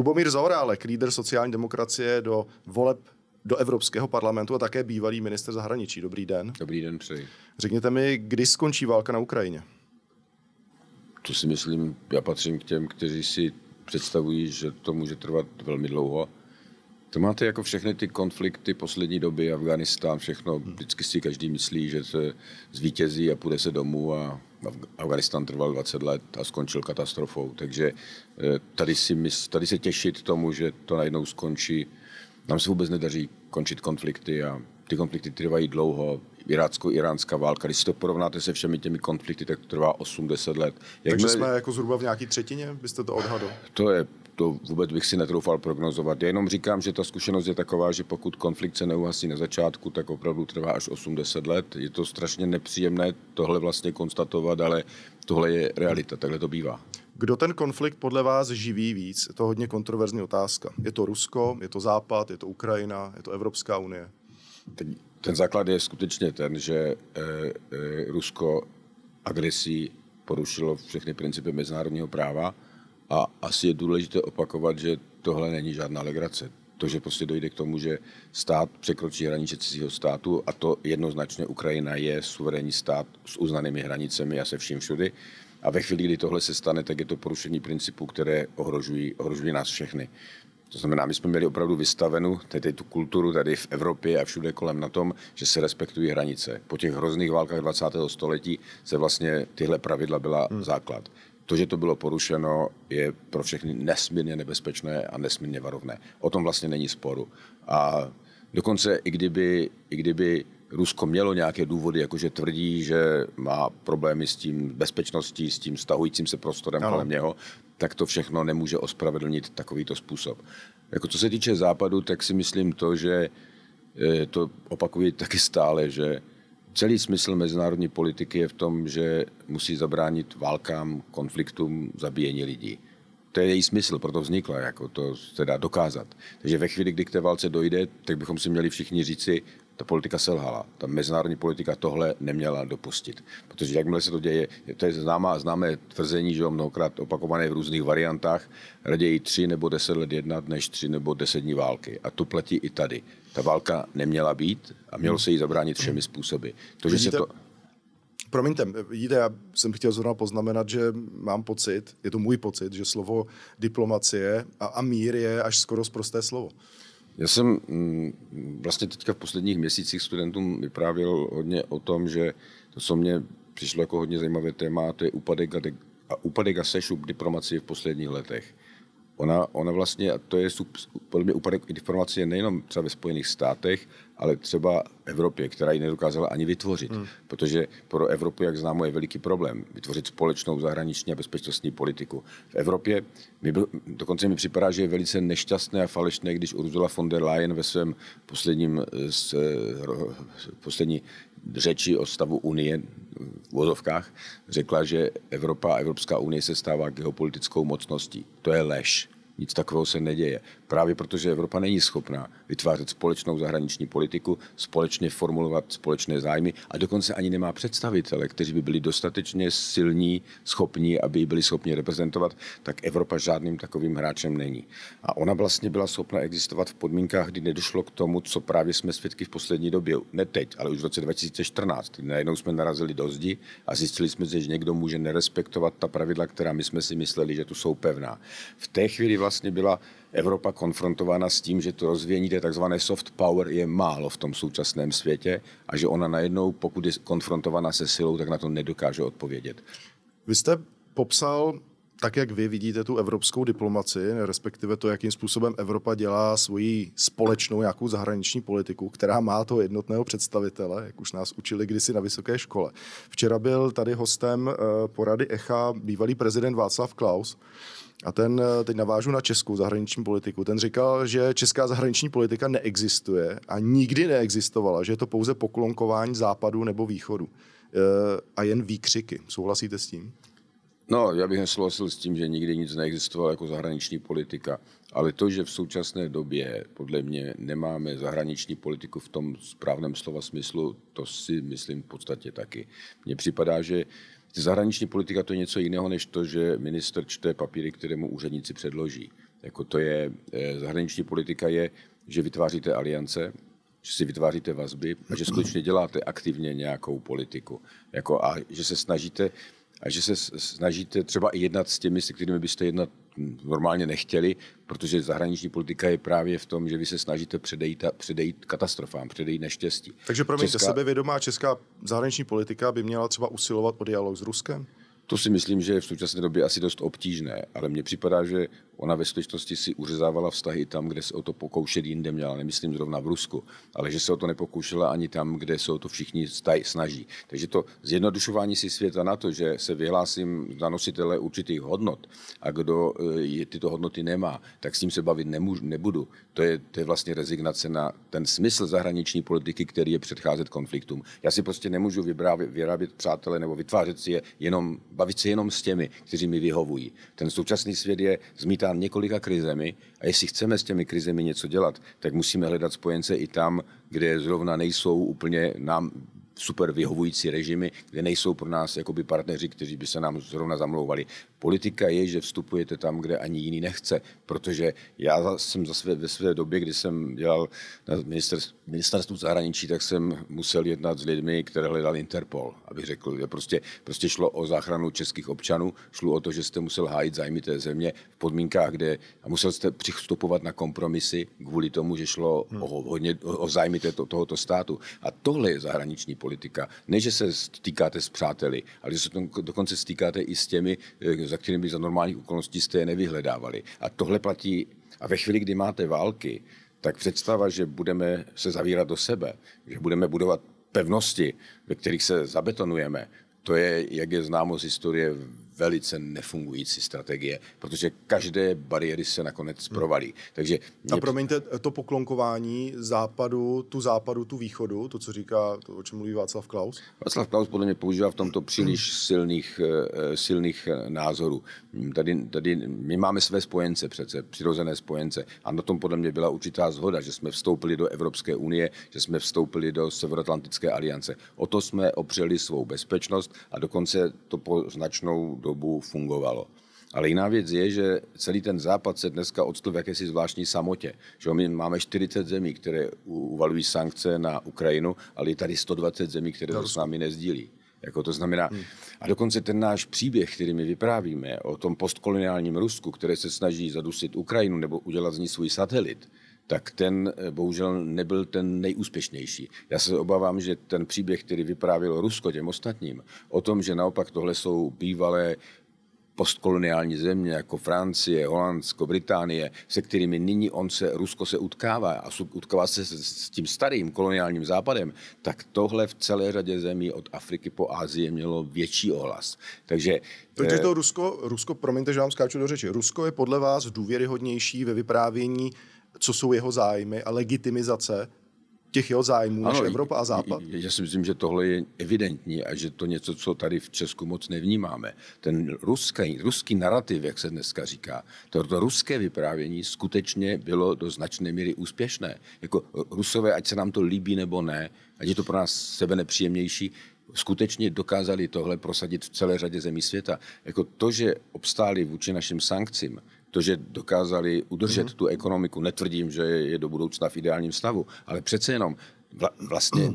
Lubomír Zaorálek, líder sociální demokracie do voleb do Evropského parlamentu a také bývalý minister zahraničí. Dobrý den. Dobrý den přeji. Řekněte mi, kdy skončí válka na Ukrajině? To si myslím, já patřím k těm, kteří si představují, že to může trvat velmi dlouho. To máte jako všechny ty konflikty poslední doby, Afganistán, všechno, vždycky si každý myslí, že se zvítězí a půjde se domů a Afganistan trval 20 let a skončil katastrofou. Takže eh, tady, si mys, tady se těšit tomu, že to najednou skončí, nám se vůbec nedaří končit konflikty a ty konflikty trvají dlouho. Irácko-iránská válka, když si to porovnáte se všemi těmi konflikty, tak to trvá 80 let. Jak Takže jsme jako zhruba v nějaké třetině, byste to odhadl? To je to vůbec bych si netroufal prognozovat. Já jenom říkám, že ta zkušenost je taková, že pokud konflikt se neuhasí na začátku, tak opravdu trvá až 80 let. Je to strašně nepříjemné tohle vlastně konstatovat, ale tohle je realita, takhle to bývá. Kdo ten konflikt podle vás živí víc? Je to hodně kontroverzní otázka. Je to Rusko, je to Západ, je to Ukrajina, je to Evropská unie? Ten, ten základ je skutečně ten, že e, e, Rusko agresí porušilo všechny principy mezinárodního práva a asi je důležité opakovat, že tohle není žádná legrace. To, že prostě dojde k tomu, že stát překročí hranice cizího státu a to jednoznačně Ukrajina je suverénní stát s uznanými hranicemi a se vším všudy. A ve chvíli, kdy tohle se stane, tak je to porušení principů, které ohrožují, ohrožují nás všechny. To znamená, my jsme měli opravdu vystavenu tedy tu kulturu tady v Evropě a všude kolem na tom, že se respektují hranice. Po těch hrozných válkách 20. století se vlastně tyhle pravidla byla hmm. základ. To, že to bylo porušeno, je pro všechny nesmírně nebezpečné a nesmírně varovné. O tom vlastně není sporu. A dokonce i kdyby, i kdyby Rusko mělo nějaké důvody, jakože tvrdí, že má problémy s tím bezpečností, s tím stahujícím se prostorem ano. kolem něho, tak to všechno nemůže ospravedlnit takovýto způsob. Jako co se týče západu, tak si myslím to, že eh, to opakuji taky stále, že Celý smysl mezinárodní politiky je v tom, že musí zabránit válkám, konfliktům, zabíjení lidí. To je její smysl, proto vznikla, jako to se dá dokázat. Takže ve chvíli, kdy k té válce dojde, tak bychom si měli všichni říci, ta politika selhala. Ta mezinárodní politika tohle neměla dopustit. Protože jakmile se to děje, to je známá, známé tvrzení, že jo, mnohokrát opakované v různých variantách, raději tři nebo deset let jednat, než tři nebo deset dní války. A to platí i tady. Ta válka neměla být a mělo se jí zabránit všemi způsoby. To, že se to... Promiňte, vidíte, já jsem chtěl zrovna poznamenat, že mám pocit, je to můj pocit, že slovo diplomacie a, a mír je až skoro zprosté slovo. Já jsem mm, vlastně teďka v posledních měsících studentům vyprávěl hodně o tom, že to, co mě přišlo jako hodně zajímavé téma, to je úpadek a, úpadek a sešup diplomacie v posledních letech ona, ona vlastně, a to je podle mě úpadek informací nejenom třeba ve Spojených státech, ale třeba Evropě, která ji nedokázala ani vytvořit. Hmm. Protože pro Evropu, jak známo, je veliký problém vytvořit společnou zahraniční a bezpečnostní politiku. V Evropě mi byl, dokonce mi připadá, že je velice nešťastné a falešné, když Ursula von der Leyen ve svém posledním, eh, s, eh, poslední řeči o stavu Unie v vozovkách řekla, že Evropa a Evropská unie se stává geopolitickou mocností. To je lež. Nic takového se neděje. Právě protože Evropa není schopná vytvářet společnou zahraniční politiku, společně formulovat společné zájmy a dokonce ani nemá představitele, kteří by byli dostatečně silní, schopní, aby ji byli schopni reprezentovat, tak Evropa žádným takovým hráčem není. A ona vlastně byla schopna existovat v podmínkách, kdy nedošlo k tomu, co právě jsme svědky v poslední době. Ne teď, ale už v roce 2014. Najednou jsme narazili do zdi a zjistili jsme, že někdo může nerespektovat ta pravidla, která my jsme si mysleli, že tu jsou pevná. V té chvíli vlastně byla Evropa konfrontována s tím, že to rozvíjení té tzv. soft power je málo v tom současném světě a že ona najednou, pokud je konfrontována se silou, tak na to nedokáže odpovědět. Vy jste popsal tak, jak vy vidíte tu evropskou diplomaci, respektive to, jakým způsobem Evropa dělá svoji společnou nějakou zahraniční politiku, která má toho jednotného představitele, jak už nás učili kdysi na vysoké škole. Včera byl tady hostem eh, porady ECHA bývalý prezident Václav Klaus, a ten, eh, teď navážu na českou zahraniční politiku, ten říkal, že česká zahraniční politika neexistuje a nikdy neexistovala, že je to pouze poklonkování západu nebo východu. E, a jen výkřiky. Souhlasíte s tím? No, já bych nesouhlasil s tím, že nikdy nic neexistovalo jako zahraniční politika, ale to, že v současné době podle mě nemáme zahraniční politiku v tom správném slova smyslu, to si myslím v podstatě taky. Mně připadá, že Zahraniční politika to je něco jiného, než to, že minister čte papíry, které mu úředníci předloží. Jako to je, eh, zahraniční politika je, že vytváříte aliance, že si vytváříte vazby a že skutečně děláte aktivně nějakou politiku. Jako a že se snažíte a že se snažíte třeba i jednat s těmi, se kterými byste jednat normálně nechtěli, protože zahraniční politika je právě v tom, že vy se snažíte předejít, předejít katastrofám, předejít neštěstí. Takže pro mě česká... sebevědomá česká zahraniční politika by měla třeba usilovat o dialog s Ruskem? To si myslím, že je v současné době asi dost obtížné, ale mně připadá, že Ona ve skutečnosti si uřezávala vztahy tam, kde se o to pokoušet jinde měla, nemyslím zrovna v Rusku, ale že se o to nepokoušela ani tam, kde se o to všichni snaží. Takže to zjednodušování si světa na to, že se vyhlásím za nositele určitých hodnot a kdo eh, tyto hodnoty nemá, tak s tím se bavit nemůžu, nebudu. To je, to je vlastně rezignace na ten smysl zahraniční politiky, který je předcházet konfliktům. Já si prostě nemůžu vybrávět, vyrábět přátele nebo vytvářet si je jenom, bavit se jenom s těmi, kteří mi vyhovují. Ten současný svět je zmítá prožitán několika krizemi a jestli chceme s těmi krizemi něco dělat, tak musíme hledat spojence i tam, kde zrovna nejsou úplně nám super vyhovující režimy, kde nejsou pro nás jakoby partneři, kteří by se nám zrovna zamlouvali. Politika je, že vstupujete tam, kde ani jiný nechce, protože já jsem za své, ve své době, kdy jsem dělal na ministerstvu, ministerstvu zahraničí, tak jsem musel jednat s lidmi, které hledal Interpol, aby řekl, že prostě, prostě šlo o záchranu českých občanů, šlo o to, že jste musel hájit zájmy té země v podmínkách, kde a musel jste přistupovat na kompromisy kvůli tomu, že šlo hmm. o, hodně, o, o zájmy této, tohoto státu. A tohle je zahraniční politika politika. Ne, že se stýkáte s přáteli, ale že se dokonce stýkáte i s těmi, eh, za kterými za normálních okolností jste je nevyhledávali. A tohle platí. A ve chvíli, kdy máte války, tak představa, že budeme se zavírat do sebe, že budeme budovat pevnosti, ve kterých se zabetonujeme, to je, jak je známo z historie, velice nefungující strategie, protože každé bariéry se nakonec hmm. provalí. Takže mě... A promiňte, to poklonkování západu, tu západu, tu východu, to, co říká, to, o čem mluví Václav Klaus? Václav Klaus podle mě používá v tomto příliš hmm. silných, eh, eh, silných eh, názorů. Tady, tady my máme své spojence přece, přirozené spojence. A na tom podle mě byla určitá zhoda, že jsme vstoupili do Evropské unie, že jsme vstoupili do Severoatlantické aliance. O to jsme opřeli svou bezpečnost a dokonce to po značnou do dobu fungovalo. Ale jiná věc je, že celý ten západ se dneska odstl v jakési zvláštní samotě. Že my máme 40 zemí, které uvalují sankce na Ukrajinu, ale je tady 120 zemí, které to s námi nezdílí. Jako to znamená, hmm. a dokonce ten náš příběh, který my vyprávíme o tom postkoloniálním Rusku, které se snaží zadusit Ukrajinu nebo udělat z ní svůj satelit, tak ten eh, bohužel nebyl ten nejúspěšnější. Já se obávám, že ten příběh, který vyprávěl Rusko těm ostatním, o tom, že naopak tohle jsou bývalé postkoloniální země jako Francie, Holandsko, Británie, se kterými nyní on se, Rusko se utkává a utkává se s tím starým koloniálním západem, tak tohle v celé řadě zemí od Afriky po Asii mělo větší ohlas. Takže Protože eh, to Rusko, Rusko, promiňte, že vám skáču do řeči, Rusko je podle vás důvěryhodnější ve vyprávění co jsou jeho zájmy a legitimizace těch jeho zájmů ano, než Evropa a Západ? Já si myslím, že tohle je evidentní a že to něco, co tady v Česku moc nevnímáme. Ten ruský, ruský narrativ, jak se dneska říká, to, to ruské vyprávění skutečně bylo do značné míry úspěšné. Jako rusové, ať se nám to líbí nebo ne, ať je to pro nás sebe nepříjemnější, skutečně dokázali tohle prosadit v celé řadě zemí světa. Jako to, že obstáli vůči našim sankcím, to, že dokázali udržet mm-hmm. tu ekonomiku, netvrdím, že je do budoucna v ideálním stavu, ale přece jenom vla, vlastně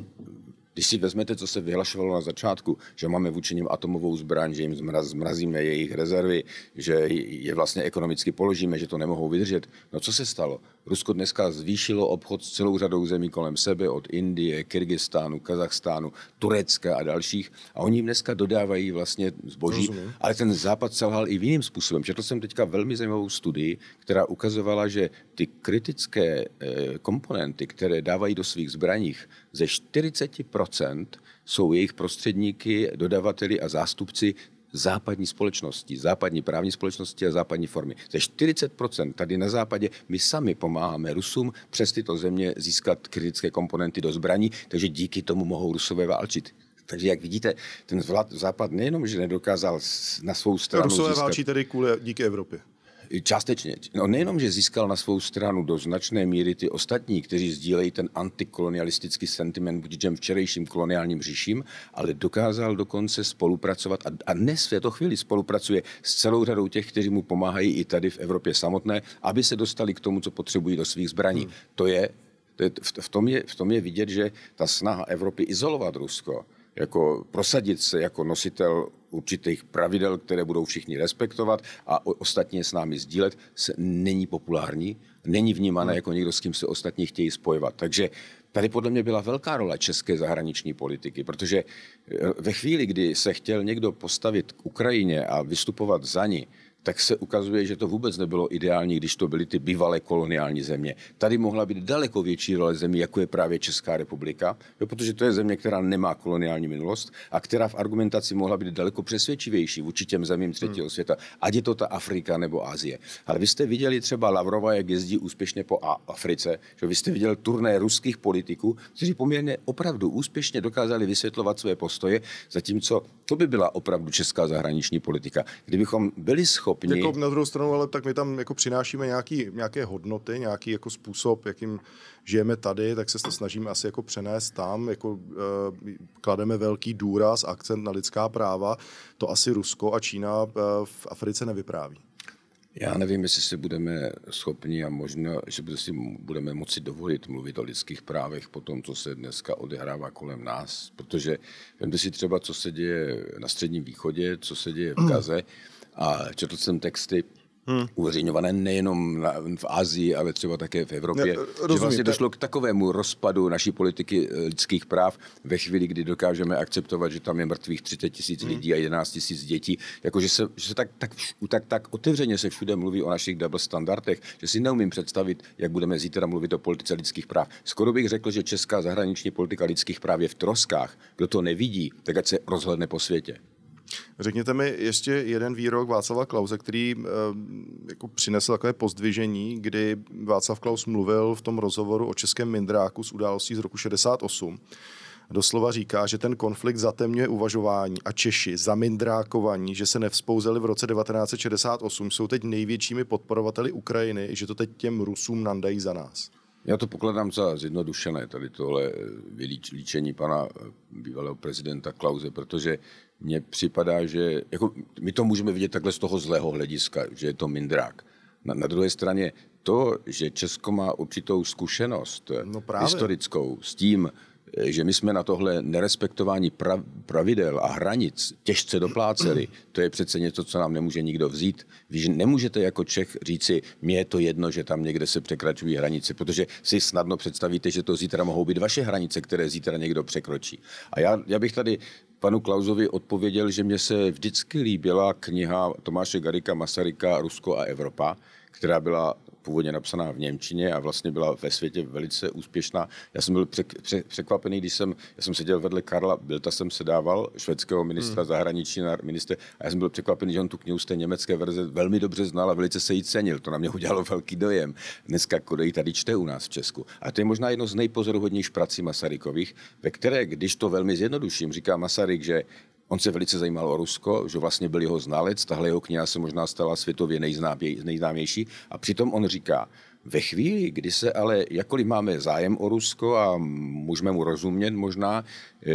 když si vezmete, co se vyhlašovalo na začátku, že máme vůči nim atomovou zbraň, že jim zmraz, zmrazíme jejich rezervy, že je vlastně ekonomicky položíme, že to nemohou vydržet. No co se stalo? Rusko dneska zvýšilo obchod s celou řadou zemí kolem sebe, od Indie, Kyrgyzstánu, Kazachstánu, Turecka a dalších. A oni jim dneska dodávají vlastně zboží. Rozumím. Ale ten západ selhal i v jiným způsobem. Četl jsem teďka velmi zajímavou studii, která ukazovala, že ty kritické eh, komponenty, které dávají do svých zbraních, ze 40 jsou jejich prostředníky, dodavateli a zástupci západní společnosti, západní právní společnosti a západní formy. Ze 40 tady na západě my sami pomáháme Rusům přes tyto země získat kritické komponenty do zbraní, takže díky tomu mohou Rusové válčit. Takže jak vidíte, ten západ nejenom, že nedokázal na svou stranu Rusové získat... válčí tedy kvůli díky Evropě. Částečně. No nejenom, že získal na svou stranu do značné míry ty ostatní, kteří sdílejí ten antikolonialistický sentiment vůči těm včerejším koloniálním říším, ale dokázal dokonce spolupracovat a, a dnes v této chvíli spolupracuje s celou řadou těch, kteří mu pomáhají i tady v Evropě samotné, aby se dostali k tomu, co potřebují do svých zbraní. Hmm. To je, to je v, tom je, v tom je vidět, že ta snaha Evropy izolovat Rusko, jako prosadit se jako nositel určitých pravidel, které budou všichni respektovat a ostatně s námi sdílet, se není populární, není vnímané hmm. jako někdo, s kým se ostatní chtějí spojovat. Takže tady podle mě byla velká rola české zahraniční politiky, protože eh, ve chvíli, kdy se chtěl někdo postavit k Ukrajině a vystupovat za ní, tak se ukazuje, že to vůbec nebylo ideální, když to byly ty bývalé koloniální země. Tady mohla být daleko větší role zemí, jako je právě Česká republika, jo, protože to je země, která nemá koloniální minulost a která v argumentaci mohla být daleko přesvědčivější vůči těm zemím třetího hmm. světa, ať je to ta Afrika nebo Asie. Ale vy jste viděli třeba Lavrova, jak jezdí úspěšně po Africe, že vy jste viděl turné ruských politiků, kteří poměrně opravdu úspěšně dokázali vysvětlovat své postoje, zatímco to by byla opravdu česká zahraniční politika. Kdybychom byli schopni schopni. Jako na druhou stranu, ale tak my tam jako přinášíme nějaký, nějaké hodnoty, nějaký jako způsob, jakým žijeme tady, tak se to snažíme asi jako přenést tam, jako uh, klademe velký důraz, akcent na lidská práva. To asi Rusko a Čína uh, v Africe nevypráví. Já nevím, jestli si budeme schopni a možná, že si budeme moci dovolit mluvit o lidských právech po tom, co se dneska odehrává kolem nás, protože vím si třeba, co se děje na Středním východě, co se děje v Gaze. Mm a četl jsem texty hmm. uveřejňované nejenom na, v Asii, ale třeba také v Evropě. Ne, rozumím, že vlastně došlo k takovému rozpadu naší politiky eh, lidských práv ve chvíli, kdy dokážeme akceptovat, že tam je mrtvých 30 tisíc hmm. lidí a 11 tisíc dětí. Jako, že se, že se tak, tak, tak, tak otevřeně se všude mluví o našich double standardech, že si neumím představit, jak budeme zítra mluvit o politice lidských práv. Skoro bych řekl, že česká zahraniční politika lidských práv je v troskách. Kdo to nevidí, tak ať se rozhledne po světě. Řekněte mi ještě jeden výrok Václava Klause, který eh, jako přinesl takové pozdvižení, kdy Václav Klaus mluvil v tom rozhovoru o českém mindráku z událostí z roku 68 doslova říká, že ten konflikt zatemňuje uvažování a Češi mindrákování, že se nevzpouzeli v roce 1968, jsou teď největšími podporovateli Ukrajiny, že to teď těm Rusům nandají za nás. Já to pokládám za zjednodušené, tady tohle eh, vylíčení pana eh, bývalého prezidenta Klauze, protože mně připadá, že jako, my to můžeme vidět takhle z toho zlého hlediska, že je to mindrák. Na, na druhé straně to, že Česko má určitou zkušenost eh, no historickou s tím, eh, že my jsme na tohle nerespektování pravidel a hranic těžce dopláceli, to je přece něco, co nám nemůže nikdo vzít. Vy nemůžete jako Čech říci, mně je to jedno, že tam někde se překračují hranice, protože si snadno představíte, že to zítra mohou být vaše hranice, které zítra někdo překročí. A já, já bych tady panu Klausovi odpověděl, že mě se vždycky líbila kniha Tomáše Garika Masaryka Rusko a Evropa, která byla původně napsaná v Němčině a vlastně byla ve světě velice úspěšná. Já jsem byl překvapený, když jsem, já jsem seděl vedle Karla Bilta, jsem se dával, švédského ministra hmm. zahraničí, minister, a já jsem byl překvapený, že on tu knihu z té německé verze velmi dobře znal a velice se jí cenil. To na mě udělalo velký dojem. Dneska Kodej tady čte u nás v Česku. A to je možná jedno z nejpozoruhodnějších prací Masarykových, ve které, když to velmi zjednoduším, říká Masaryk, že On se velice zajímal o Rusko, že vlastně byl jeho znalec, tahle jeho kniha se možná stala světově nejznámější a přitom on říká, ve chvíli, kdy se ale, jakkoliv máme zájem o Rusko a můžeme mu rozumět možná, eh,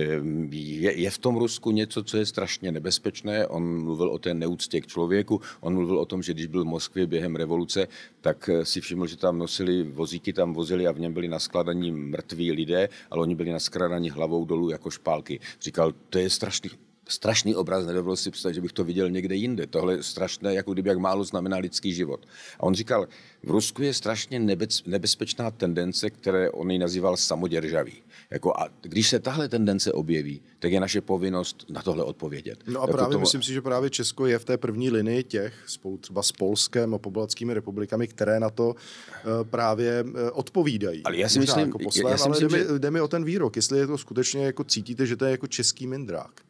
je, je v tom Rusku něco, co je strašně nebezpečné. On mluvil o té neúctě k člověku, on mluvil o tom, že když byl v Moskvě během revoluce, tak eh, si všiml, že tam nosili vozíky, tam vozili a v něm byli naskladaní mrtví lidé, ale oni byli naskladaní hlavou dolů jako špálky. Říkal, to je strašný, strašný obraz, nedovolil si představit, že bych to viděl někde jinde. Tohle je strašné, jako kdyby jak málo znamená lidský život. A on říkal, v Rusku je strašně nebez, nebezpečná tendence, které on ji nazýval samoděržaví. Jako a když se tahle tendence objeví, tak je naše povinnost na tohle odpovědět. No a jako právě myslím si, že právě Česko je v té první linii těch, spolu třeba s Polskem a pobaltskými republikami, které na to eh, právě eh, odpovídají. Ale já si myslím, jako poslém, já si myslím ale jde, že... mi, jde mi o ten výrok, jestli je to skutečně jako cítíte, že to je jako český mindrák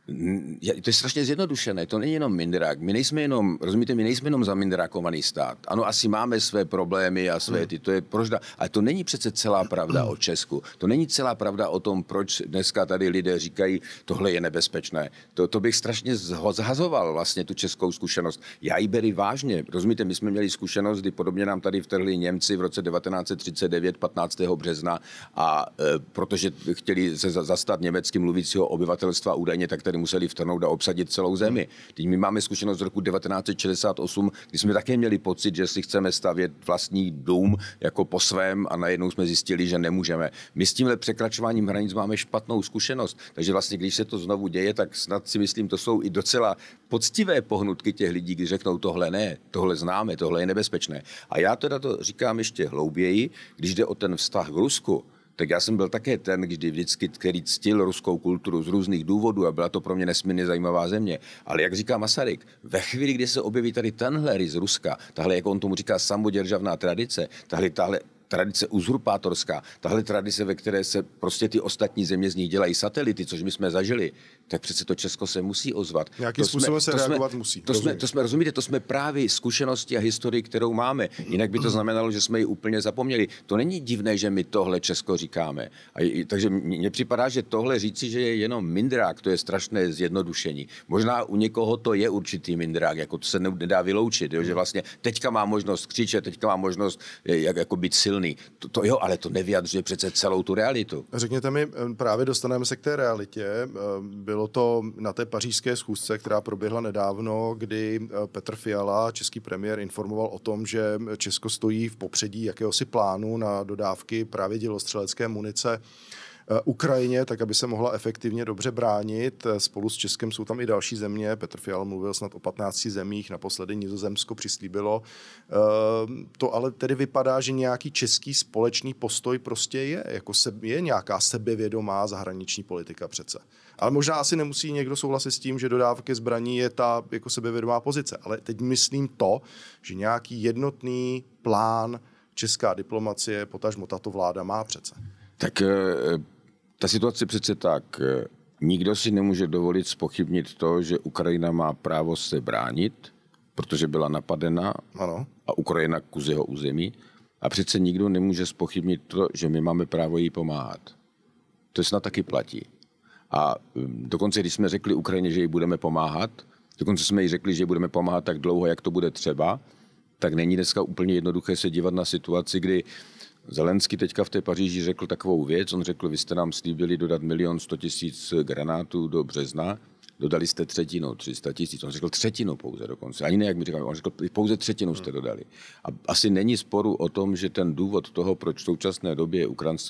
to je strašně zjednodušené, to není jenom mindrák. My nejsme jenom, rozumíte, my nejsme jenom zamindrákovaný stát. Ano, asi máme své problémy a své hmm. ty, to je prožda. Ale to není přece celá pravda o Česku. To není celá pravda o tom, proč dneska tady lidé říkají, tohle je nebezpečné. To, to bych strašně zhazoval vlastně tu českou zkušenost. Já ji beru vážně. Rozumíte, my jsme měli zkušenost, kdy podobně nám tady vtrhli Němci v roce 1939, 15. března, a e, protože chtěli se zastat německy mluvícího obyvatelstva údajně, tak tady museli vtrhnout stranou a obsadit celou zemi. Teď my máme zkušenost z roku 1968, kdy jsme také měli pocit, že si chceme stavět vlastní dům jako po svém a najednou jsme zjistili, že nemůžeme. My s tímhle překračováním hranic máme špatnou zkušenost, takže vlastně když se to znovu děje, tak snad si myslím, to jsou i docela poctivé pohnutky těch lidí, když řeknou tohle ne, tohle známe, tohle je nebezpečné. A já teda to říkám ještě hlouběji, když jde o ten vztah k Rusku, tak já jsem byl také ten, kdy vždycky, který ctil ruskou kulturu z různých důvodů a byla to pro mě nesmírně zajímavá země. Ale jak říká Masaryk, ve chvíli, kdy se objeví tady tenhle z Ruska, tahle, jak on tomu říká, samoděržavná tradice, tahle, tahle tradice uzurpátorská, tahle tradice, ve které se prostě ty ostatní země z ní dělají satelity, což my jsme zažili, tak přece to Česko se musí ozvat. Nějakým to způsobem se to reagovat jsme, musí. To jsme, to jsme, rozumíte, to jsme právě zkušenosti a historii, kterou máme. Jinak by to znamenalo, že jsme ji úplně zapomněli. To není divné, že my tohle Česko říkáme. A, takže mně připadá, že tohle říci, že je jenom mindrák, to je strašné zjednodušení. Možná u někoho to je určitý mindrák, jako to se nedá vyloučit, jo, že vlastně teďka má možnost křičet, teďka má možnost jak, jako být silný silný. To, to jo, ale to nevyjadřuje přece celou tu realitu. Řekněte mi, eh, právě dostaneme se k té realitě. Eh, bylo to na té pařížské schůzce, která proběhla nedávno, kdy eh, Petr Fiala, český premiér, informoval o tom, že Česko stojí v popředí jakéhosi plánu na dodávky právě dělostřelecké munice Eh, Ukrajině, tak aby se mohla efektivně dobře bránit. Eh, spolu s Českem jsou tam i další země. Petr Fial mluvil snad o 15 zemích, naposledy Nizozemsko přislíbilo. Eh, to ale tedy vypadá, že nějaký český společný postoj prostě je. Jako se, je nějaká sebevědomá zahraniční politika přece. Ale možná asi nemusí někdo souhlasit s tím, že dodávky zbraní je ta jako sebevědomá pozice. Ale teď myslím to, že nějaký jednotný plán česká diplomacie, potažmo tato vláda má přece. Tak ta situace přece tak, eh, nikdo si nemůže dovolit spochybnit to, že Ukrajina má právo se bránit, protože byla napadena ano. a Ukrajina kus jeho území. A přece nikdo nemůže spochybnit to, že my máme právo jí pomáhat. To snad taky platí. A hm, dokonce, když jsme řekli Ukrajině, že jí budeme pomáhat, dokonce jsme jí řekli, že jí budeme pomáhat tak dlouho, jak to bude třeba, tak není dneska úplně jednoduché se dívat na situaci, kdy Zelenský teďka v té Paříži řekl takovou věc, on řekl, vy jste nám slíbili dodat milion sto tisíc granátů do března, dodali jste třetinu, 300 tisíc. On řekl třetinu pouze dokonce. Ani ne, jak mi říkal, on řekl, pouze třetinu jste hmm. dodali. A asi není sporu o tom, že ten důvod toho, proč v současné době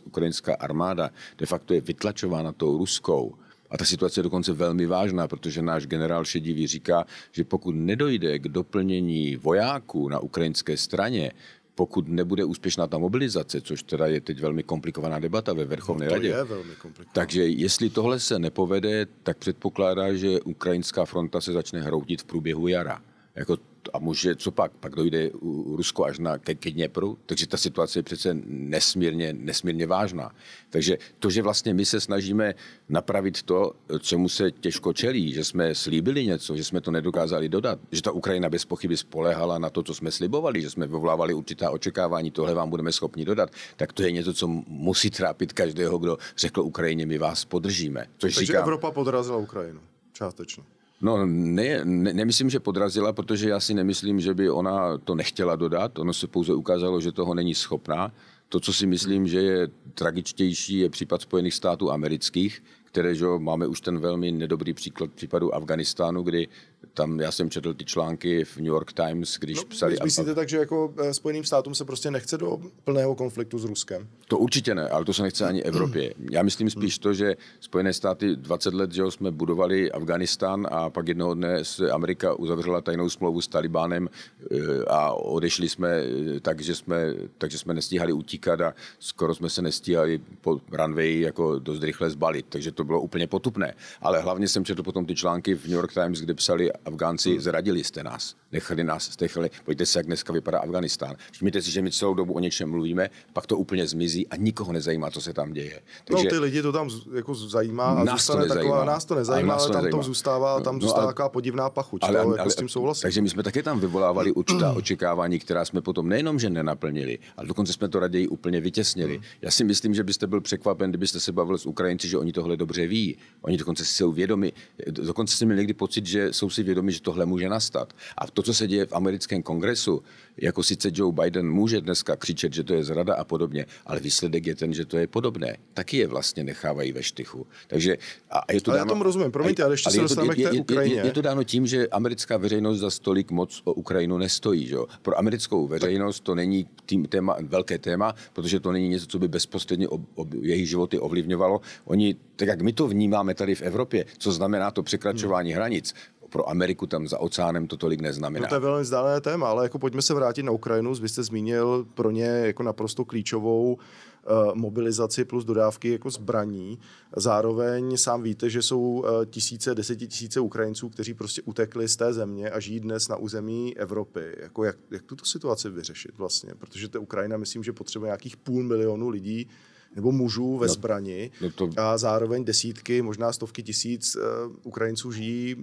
ukrajinská armáda de facto je vytlačována tou ruskou, a ta situace je dokonce velmi vážná, protože náš generál Šedivý říká, že pokud nedojde k doplnění vojáků na ukrajinské straně, pokud nebude úspěšná ta mobilizace, což teda je teď velmi komplikovaná debata ve Verchovné no, radě. Je velmi takže jestli tohle se nepovede, tak předpokládá, že ukrajinská fronta se začne hroutit v průběhu jara. Jako a může, co pak? Pak dojde Rusko až na, ke, ke Dněpru, takže ta situace je přece nesmírně, nesmírně vážná. Takže to, že vlastně my se snažíme napravit to, čemu se těžko čelí, že jsme slíbili něco, že jsme to nedokázali dodat, že ta Ukrajina bez pochyby spolehala na to, co jsme slibovali, že jsme vyvolávali určitá očekávání, tohle vám budeme schopni dodat, tak to je něco, co musí trápit každého, kdo řekl Ukrajině, my vás podržíme. Což Takže říkám, Evropa podrazila Ukrajinu částečně. No, ne, ne, nemyslím, že podrazila, protože já si nemyslím, že by ona to nechtěla dodat. Ono se pouze ukázalo, že toho není schopná. To, co si myslím, že je tragičtější, je případ Spojených států amerických, které, že máme už ten velmi nedobrý příklad případu Afganistánu, kdy tam já jsem četl ty články v New York Times, když no, psali... Myslíte a... tak, že jako eh, Spojeným státům se prostě nechce do plného konfliktu s Ruskem? To určitě ne, ale to se nechce ani Evropě. Hmm. Já myslím spíš hmm. to, že Spojené státy 20 let, že jsme budovali Afganistán a pak jednoho dne se Amerika uzavřela tajnou smlouvu s Talibánem eh, a odešli jsme eh, tak, že jsme, takže jsme nestíhali utíkat a skoro jsme se nestíhali po runway jako dost rychle zbalit, takže to bylo úplně potupné. Ale hlavně jsem četl potom ty články v New York Times, kde psali Afgánci, hmm. zradili jste nás, nechali nás, stechali, pojďte se, jak dneska vypadá Afganistán. Všimněte si, že my celou dobu o něčem mluvíme, pak to úplně zmizí a nikoho nezajímá, co se tam děje. No, takže no, ty lidi to tam jako zajímá a nás to nezajímá, taková, nás to nezajímá, ale, ale tam nezajímá. to zůstává, no, tam zůstává no, no, zůstává no, podivná pachuť, ale, ale, jako ale, s tím souhlasím. Takže my jsme také tam vyvolávali určitá očekávání, která jsme potom nejenom, že nenaplnili, ale dokonce jsme to raději úplně vytěsnili. Hmm. Já si myslím, že byste byl překvapen, kdybyste se bavil s Ukrajinci, že oni tohle dobře ví. Oni dokonce si jsou vědomi. Dokonce jsem měl někdy pocit, že jsou si si vědomi, že tohle může nastat. A to, co se děje v americkém kongresu, jako sice Joe Biden může dneska křičet, že to je zrada a podobně, ale výsledek je ten, že to je podobné. Taky je vlastně nechávají ve štychu. Takže, a je to ale dáno, já tomu rozumím, promiňte, ale ještě ale se dostaneme je, je, k té Ukrajině. Je, je, je to dáno tím, že americká veřejnost za stolik moc o Ukrajinu nestojí. Že? Pro americkou veřejnost to není tým, téma, velké téma, protože to není něco, co by bezprostředně ob, ob, jejich životy ovlivňovalo. Oni, tak jak my to vnímáme tady v Evropě, co znamená to překračování hmm. hranic, pro Ameriku tam za oceánem to tolik neznamená. No to je velmi vzdálené téma, ale jako pojďme se vrátit na Ukrajinu. Vy jste zmínil pro ně jako naprosto klíčovou eh, mobilizaci plus dodávky jako zbraní. Zároveň sám víte, že jsou eh, tisíce, desetitisíce Ukrajinců, kteří prostě utekli z té země a žijí dnes na území Evropy. Jako jak, jak tuto situaci vyřešit vlastně? Protože ta Ukrajina, myslím, že potřebuje nějakých půl milionu lidí, nebo mužů ve no. zbrani no to... a zároveň desítky, možná stovky tisíc uh, Ukrajinců žijí, uh,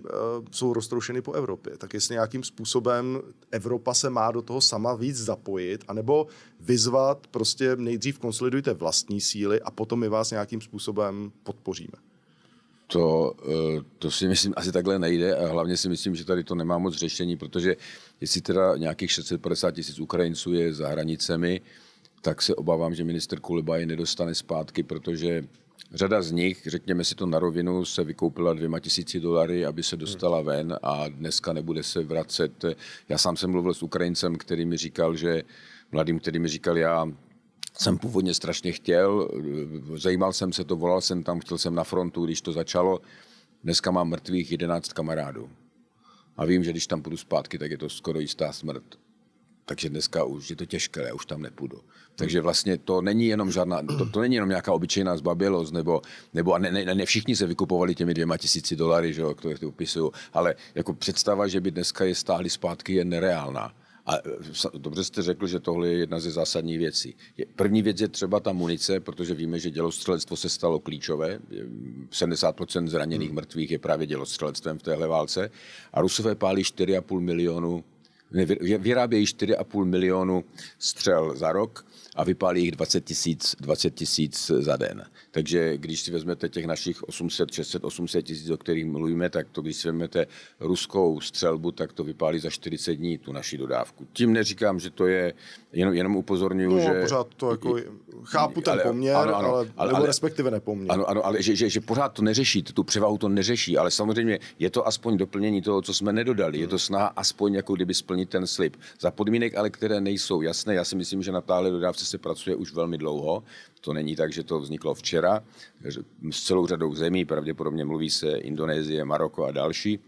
jsou roztroušeny po Evropě. Tak jestli nějakým způsobem Evropa se má do toho sama víc zapojit, anebo vyzvat prostě nejdřív konsolidujte vlastní síly a potom my vás nějakým způsobem podpoříme. To, eh, to si myslím, asi takhle nejde a hlavně si myslím, že tady to nemá moc řešení, protože jestli teda nějakých 650 tisíc Ukrajinců je za hranicemi, tak se obávám, že minister Kuliba je nedostane zpátky, protože řada z nich, řekněme si to na rovinu, se vykoupila dvěma tisíci dolary, aby se dostala ven a dneska nebude se vracet. Já sám jsem mluvil s Ukrajincem, který mi říkal, že mladým, který mi říkal, já jsem původně strašně chtěl, zajímal jsem se to, volal jsem tam, chtěl jsem na frontu, když to začalo. Dneska mám mrtvých 11 kamarádů. A vím, že když tam půjdu zpátky, tak je to skoro jistá smrt. Takže dneska už je to těžké, já už tam nepůjdu. Takže vlastně to není jenom žádná, to, to není jenom nějaká obyčejná zbabilost, nebo, nebo a ne, ne, ne všichni se vykupovali těmi dvěma tisíci dolary, že jo, které to upisuju, ale jako představa, že by dneska je stáhli zpátky, je nereálná. A e, dobře jste řekl, že tohle je jedna ze zásadních věcí. První věc je třeba ta munice, protože víme, že dělostřelectvo se stalo klíčové. 70% zraněných hmm. mrtvých je právě dělostřelectvem v téhle válce. A Rusové pálí 4,5 milionu vyrábějí 4,5 milionu střel za rok a vypálí jich 20 tisíc 20 za den. Takže když si vezmete těch našich 800, 600, 800 tisíc, o kterých mluvíme, tak to, když si vezmete ruskou střelbu, tak to vypálí za 40 dní tu naši dodávku. Tím neříkám, že to je, jenom, jenom upozorňuju, no, že... pořád to jako, chápu ten ale, poměr, ano, ano, ale, ale, nebo ale, respektive nepoměr. Ano, ano ale že, že, že pořád to neřeší, tu převahu to neřeší, ale samozřejmě je to aspoň doplnění toho, co jsme nedodali. Hmm. Je to snaha aspoň jako kdyby splnit splnit ten slib. Za podmínek ale, které nejsou jasné, já si myslím, že na táhle dodávce se pracuje už velmi dlouho. To není tak, že to vzniklo včera. S celou řadou zemí, pravděpodobně mluví se Indonésie, Maroko a další,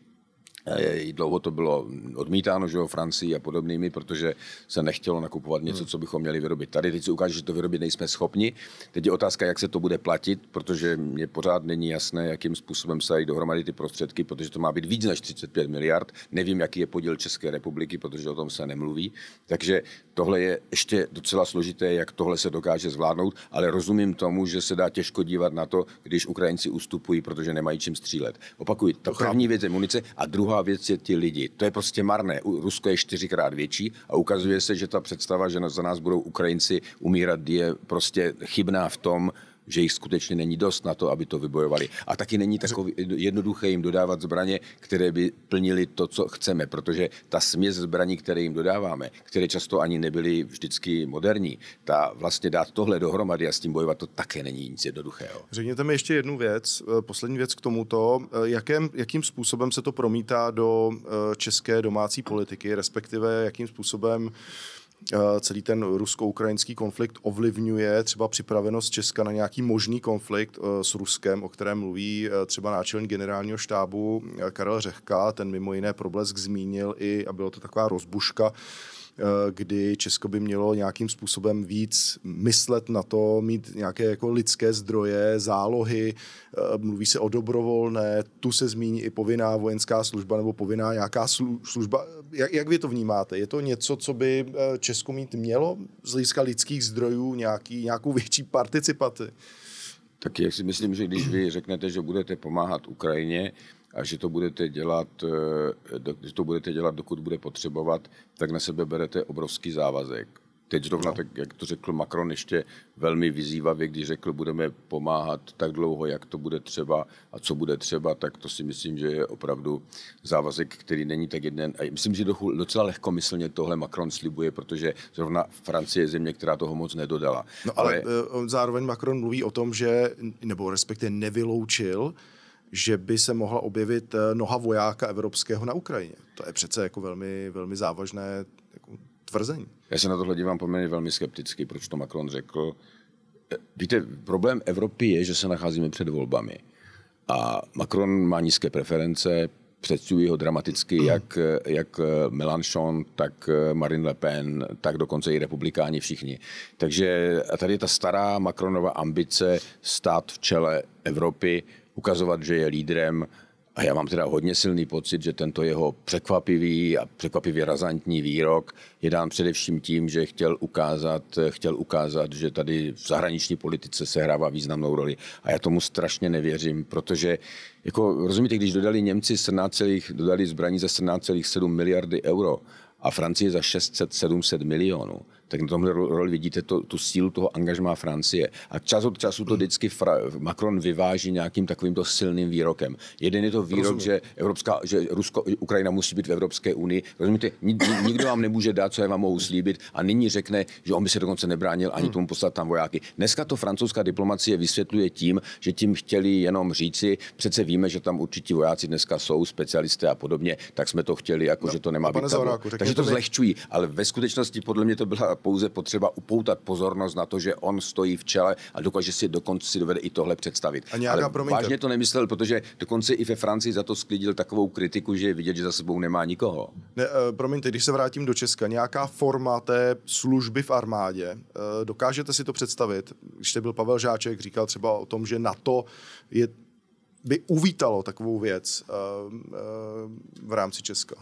Dlouho to bylo odmítáno, že jo, Francii a podobnými, protože se nechtělo nakupovat něco, hmm. co bychom měli vyrobit. Tady teď se ukáže, že to vyrobit nejsme schopni. Teď je otázka, jak se to bude platit, protože mě pořád není jasné, jakým způsobem se dají dohromady ty prostředky, protože to má být víc než 35 miliard. Nevím, jaký je podíl České republiky, protože o tom se nemluví. Takže tohle je ještě docela složité, jak tohle se dokáže zvládnout, ale rozumím tomu, že se dá těžko dívat na to, když Ukrajinci ustupují, protože nemají čím střílet. Opakuji, ta první věc je munice a druhá druhá věc je ty lidi. To je prostě marné. Rusko je čtyřikrát větší a ukazuje se, že ta představa, že za nás budou Ukrajinci umírat, je prostě chybná v tom, že jich skutečně není dost na to, aby to vybojovali. A taky není takový jednoduché jim dodávat zbraně, které by plnili to, co chceme, protože ta směs zbraní, které jim dodáváme, které často ani nebyly vždycky moderní, ta vlastně dát tohle dohromady a s tím bojovat, to také není nic jednoduchého. Řekněte mi ještě jednu věc, eh, poslední věc k tomuto. Eh, jakém, jakým způsobem se to promítá do eh, české domácí politiky, respektive jakým způsobem Eh, celý ten rusko-ukrajinský konflikt ovlivňuje třeba připravenost Česka na nějaký možný konflikt eh, s Ruskem, o kterém mluví eh, třeba náčelník generálního štábu Karel Řehka, ten mimo jiné problesk zmínil i, a bylo to taková rozbuška, Eh, kdy Česko by mělo nějakým způsobem víc myslet na to, mít nějaké jako lidské zdroje, zálohy, eh, mluví se o dobrovolné, tu se zmíní i povinná vojenská služba nebo povinná nějaká služba. Jak, jak vy to vnímáte? Je to něco, co by eh, Česko mít mělo z hlediska lidských zdrojů nějaký, nějakou větší participaci? Tak já si myslím, že když vy řeknete, že budete pomáhat Ukrajině, a že to budete dělat, eh, že to budete dělat, dokud bude potřebovat, tak na sebe berete obrovský závazek. Teď zrovna, no. tak, jak to řekl Macron, ještě velmi vyzývavě, když řekl, budeme pomáhat tak dlouho, jak to bude třeba a co bude třeba, tak to si myslím, že je opravdu závazek, který není tak jeden. A myslím, že docela lehkomyslně tohle Macron slibuje, protože zrovna Francie je země, která toho moc nedodala. No ale, ale eh, zároveň Macron mluví o tom, že, nebo respektive nevyloučil, že by se mohla objevit eh, noha vojáka evropského na Ukrajině. To je přece jako velmi, velmi závažné jako tvrzení. Já se na tohle dívám poměrně velmi skepticky, proč to Macron řekl. Eh, víte, problém Evropy je, že se nacházíme před volbami. A Macron má nízké preference, představují ho dramaticky jak, eh, jak Melanchon, tak Marine Le Pen, tak dokonce i republikáni všichni. Takže a tady je ta stará Macronova ambice stát v čele Evropy, ukazovat, že je lídrem. A já mám teda hodně silný pocit, že tento jeho překvapivý a překvapivě razantní výrok je dán především tím, že chtěl ukázat, chtěl ukázat, že tady v zahraniční politice se hrává významnou roli. A já tomu strašně nevěřím, protože jako, rozumíte, když dodali Němci 17, dodali zbraní za 17,7 miliardy euro a Francie za 600-700 milionů, tak na tomhle roli vidíte to, tu sílu toho angažmá Francie. A čas od času to hmm. vždycky Fra- Macron vyváží nějakým takovýmto silným výrokem. Jeden je to výrok, Rozumím. že, Evropská, že Rusko, Ukrajina musí být v Evropské unii. Rozumíte, nikdo vám nemůže dát, co já vám mohu slíbit. A nyní řekne, že on by se dokonce nebránil ani hmm. tomu poslat tam vojáky. Dneska to francouzská diplomacie vysvětluje tím, že tím chtěli jenom říci, přece víme, že tam určití vojáci dneska jsou, specialisté a podobně, tak jsme to chtěli, jako no, že to nemá být. Zavráku, Takže to zlehčují, ale ve skutečnosti podle mě to byla pouze potřeba upoutat pozornost na to, že on stojí v čele a dokáže si dokonce si dovede i tohle představit. A nějaká, Ale promiňte. vážně to nemyslel, protože dokonce i ve Francii za to sklidil takovou kritiku, že je vidět, že za sebou nemá nikoho. Ne, eh, promiňte, když se vrátím do Česka, nějaká forma té služby v armádě, eh, dokážete si to představit? Když jste byl Pavel Žáček, říkal třeba o tom, že na to je by uvítalo takovou věc eh, v rámci Česka?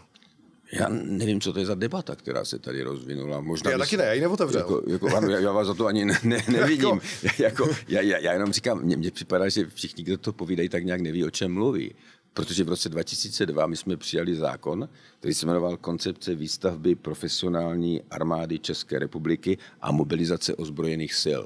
Já nevím, co to je za debata, která se tady rozvinula. Možná já taky ne, já ji neotevřel. Jako, jako, ano, já, já vás za to ani ne, ne, jako- nevidím. jako, já, já, já jenom říkám, mně, mně připadá, že všichni, kdo to povídají, tak nějak neví, o čem mluví. Protože v roce 2002 my jsme přijali zákon, který se jmenoval Koncepce výstavby profesionální armády České republiky a mobilizace ozbrojených sil.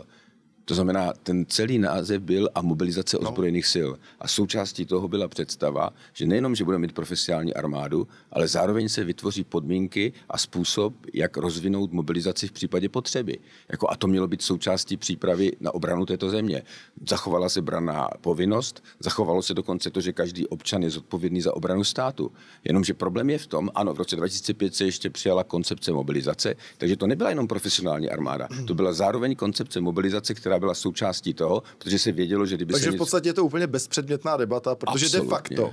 To znamená, ten celý název byl a mobilizace no. ozbrojených sil. A součástí toho byla představa, že nejenom, že budeme mít profesionální armádu, ale zároveň se vytvoří podmínky a způsob, jak rozvinout mobilizaci v případě potřeby. Jako, a to mělo být součástí přípravy na obranu této země. Zachovala se braná povinnost, zachovalo se dokonce to, že každý občan je zodpovědný za obranu státu. Jenomže problém je v tom, ano, v roce 2005 se ještě přijala koncepce mobilizace, takže to nebyla jenom profesionální armáda, to byla zároveň koncepce mobilizace, která která byla součástí toho, protože se vědělo, že kdyby Takže se v podstatě něco... je to úplně bezpředmětná debata, protože Absolutně. de facto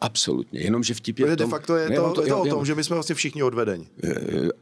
Absolutně, jenomže vtip je v tom... de facto je, to, to, je to o tom, že my jsme vlastně všichni odvedeni. Eh,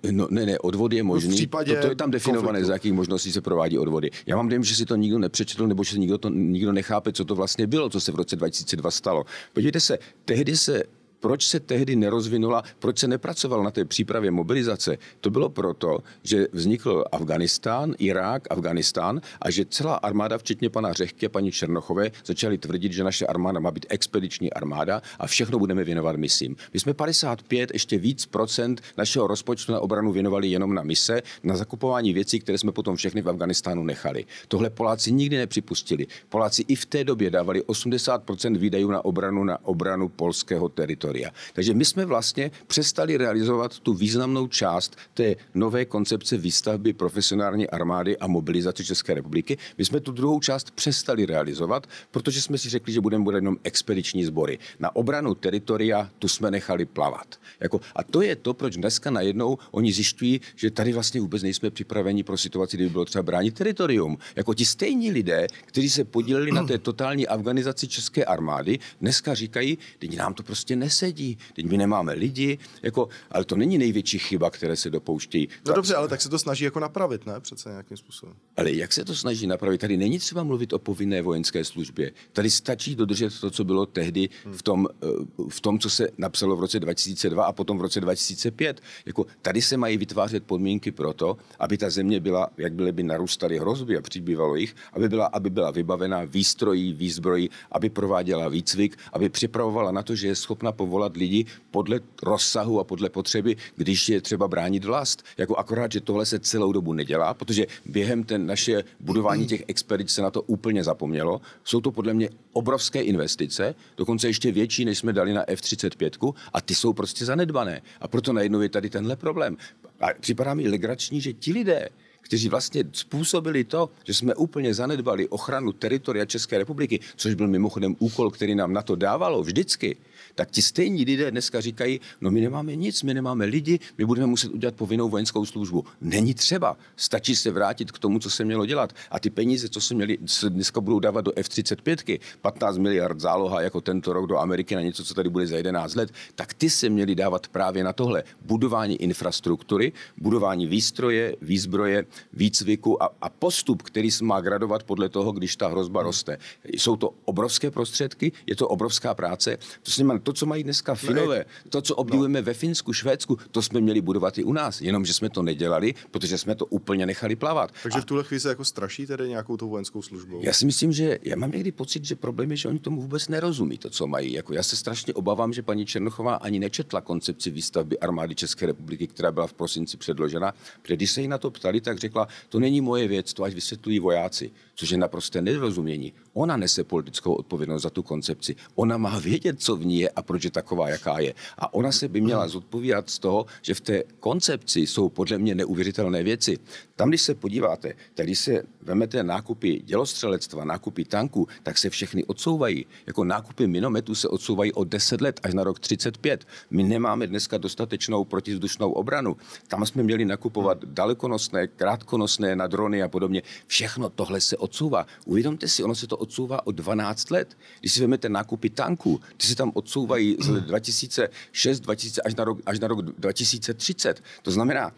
eh, no, ne, ne, odvod je no, možný. V případě to, to je tam definované, konfliktu. za jakých možností se provádí odvody. Já mám dojem, že si to nikdo nepřečetl, nebo že nikdo to nikdo nechápe, co to vlastně bylo, co se v roce 2002 stalo. Podívejte se, tehdy se proč se tehdy nerozvinula, proč se nepracoval na té přípravě mobilizace. To bylo proto, že vznikl Afganistán, Irák, Afganistán a že celá armáda, včetně pana Řehky a paní Černochové, začaly tvrdit, že naše armáda má být expediční armáda a všechno budeme věnovat misím. My jsme 55 ještě víc procent našeho rozpočtu na obranu věnovali jenom na mise, na zakupování věcí, které jsme potom všechny v Afganistánu nechali. Tohle Poláci nikdy nepřipustili. Poláci i v té době dávali 80 výdajů na obranu na obranu polského teritoria kritéria. Takže my jsme vlastně přestali realizovat tu významnou část té nové koncepce výstavby profesionální armády a mobilizace České republiky. My jsme tu druhou část přestali realizovat, protože jsme si řekli, že budeme bude jenom expediční sbory. Na obranu teritoria tu jsme nechali plavat. Jako, a to je to, proč dneska najednou oni zjišťují, že tady vlastně vůbec nejsme připraveni pro situaci, kdyby bylo třeba bránit teritorium. Jako ti stejní lidé, kteří se podíleli na té totální afganizaci české armády, dneska říkají, teď nám to prostě nese nesedí, teď my nemáme lidi, jako, ale to není největší chyba, které se dopouštějí. No tak, dobře, ale tak se to snaží jako napravit, ne? Přece nějakým způsobem. Ale jak se to snaží napravit? Tady není třeba mluvit o povinné vojenské službě. Tady stačí dodržet to, co bylo tehdy v tom, eh, v tom co se napsalo v roce 2002 a potom v roce 2005. Jako, tady se mají vytvářet podmínky pro to, aby ta země byla, jak byly by narůstaly hrozby a přibývalo jich, aby byla, aby byla vybavená výstrojí, výzbrojí, aby prováděla výcvik, aby připravovala na to, že je schopna povolat lidi podle rozsahu a podle potřeby, když je třeba bránit vlast. Jako akorát, že tohle se celou dobu nedělá, protože během ten naše budování těch expedic se na to úplně zapomnělo. Jsou to podle mě obrovské investice, dokonce ještě větší, než jsme dali na F-35 a ty jsou prostě zanedbané. A proto najednou je tady tenhle problém. A připadá mi legrační, že ti lidé, kteří vlastně způsobili to, že jsme úplně zanedbali ochranu teritoria České republiky, což byl mimochodem úkol, který nám na to dávalo vždycky, tak ti stejní lidé dneska říkají, no my nemáme nic, my nemáme lidi, my budeme muset udělat povinnou vojenskou službu. Není třeba, stačí se vrátit k tomu, co se mělo dělat. A ty peníze, co se měli, se dneska budou dávat do F-35, 15 miliard záloha jako tento rok do Ameriky na něco, co tady bude za 11 let, tak ty se měli dávat právě na tohle. Budování infrastruktury, budování výstroje, výzbroje, výcviku a, a postup, který se má gradovat podle toho, když ta hrozba roste. Jsou to obrovské prostředky, je to obrovská práce. To, znamená, to co mají dneska no, Finové, to, co obdivujeme no. ve Finsku, Švédsku, to jsme měli budovat i u nás, jenomže jsme to nedělali, protože jsme to úplně nechali plavat. Takže a... v tuhle chvíli se jako straší tedy nějakou tou vojenskou službou? Já si myslím, že já mám někdy pocit, že problém je, že oni tomu vůbec nerozumí, to, co mají. Jako já se strašně obávám, že paní Černochová ani nečetla koncepci výstavby armády České republiky, která byla v prosinci předložena. když se jí na to ptali, tak řekla, to není moje věc, to až vysvětlují vojáci, což je naprosté nedorozumění. Ona nese politickou odpovědnost za tu koncepci. Ona má vědět, co v ní je a proč je taková, jaká je. A ona se by měla zodpovídat z toho, že v té koncepci jsou podle mě neuvěřitelné věci. Tam, když se podíváte, tak když se vemete nákupy dělostřelectva, nákupy tanků, tak se všechny odsouvají. Jako nákupy minometů se odsouvají o 10 let až na rok 35. My nemáme dneska dostatečnou protizdušnou obranu. Tam jsme měli nakupovat dalekonosné, krá krátkonosné na drony a podobně. Všechno tohle se odsouvá. Uvědomte si, ono se to odsouvá o 12 let. Když si vezmete nákupy tanků, ty se tam odsouvají z 2006 2000, až, na rok, až na rok 2030. To znamená,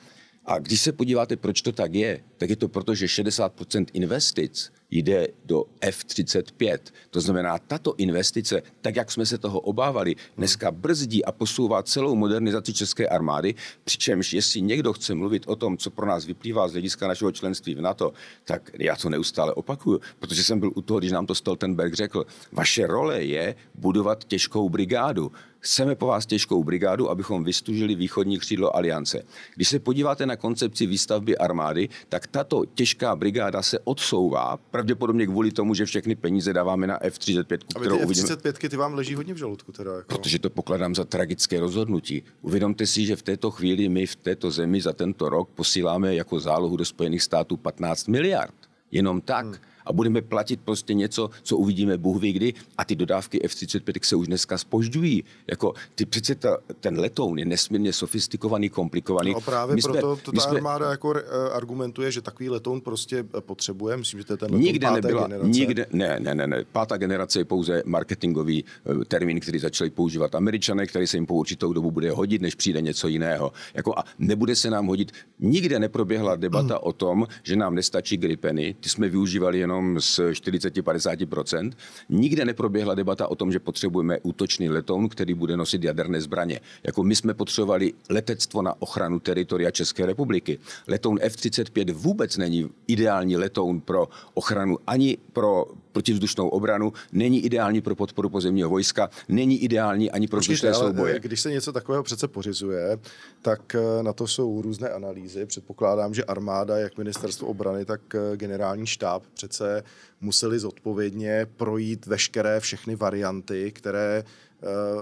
a když se podíváte, proč to tak je, tak je to proto, že 60% investic jde do F-35. To znamená, tato investice, tak jak jsme se toho obávali, dneska brzdí a posouvá celou modernizaci české armády, přičemž jestli někdo chce mluvit o tom, co pro nás vyplývá z hlediska našeho členství v NATO, tak já to neustále opakuju, protože jsem byl u toho, když nám to Stoltenberg řekl. Vaše role je budovat těžkou brigádu chceme po vás těžkou brigádu, abychom vystužili východní křídlo aliance. Když se podíváte na koncepci výstavby armády, tak tato těžká brigáda se odsouvá Pravděpodobně kvůli tomu, že všechny peníze dáváme na F-35, kterou ty F-35 ty vám leží hodně v žaludku teda. Jako. Protože to pokládám za tragické rozhodnutí. Uvědomte si, že v této chvíli my v této zemi za tento rok posíláme jako zálohu do Spojených států 15 miliard. Jenom tak. Hmm a budeme platit prostě něco, co uvidíme Bůh ví kdy a ty dodávky F-35 se už dneska spožďují. Jako ty přece ta, ten letoun je nesmírně sofistikovaný, komplikovaný. No právě my proto jsme, to ta jsme, armáda jako eh, argumentuje, že takový letoun prostě eh, potřebuje. Myslím, že to je ten letoun nikde páté nebyla, generace. Nikde, ne, ne, ne, ne. Pátá generace je pouze marketingový eh, termín, který začali používat američané, který se jim po určitou dobu bude hodit, než přijde něco jiného. Jako a nebude se nám hodit. Nikde neproběhla debata mm. o tom, že nám nestačí gripeny. Ty jsme využívali jenom jenom z 40-50%. Nikde neproběhla debata o tom, že potřebujeme útočný letoun, který bude nosit jaderné zbraně. Jako my jsme potřebovali letectvo na ochranu teritoria České republiky. Letoun F-35 vůbec není ideální letoun pro ochranu ani pro protivzdušnou obranu, není ideální pro podporu pozemního vojska, není ideální ani pro vzdušné souboje. Eh, když se něco takového přece pořizuje, tak eh, na to jsou různé analýzy. Předpokládám, že armáda, jak ministerstvo obrany, tak eh, generální štáb přece se museli zodpovědně projít veškeré všechny varianty, které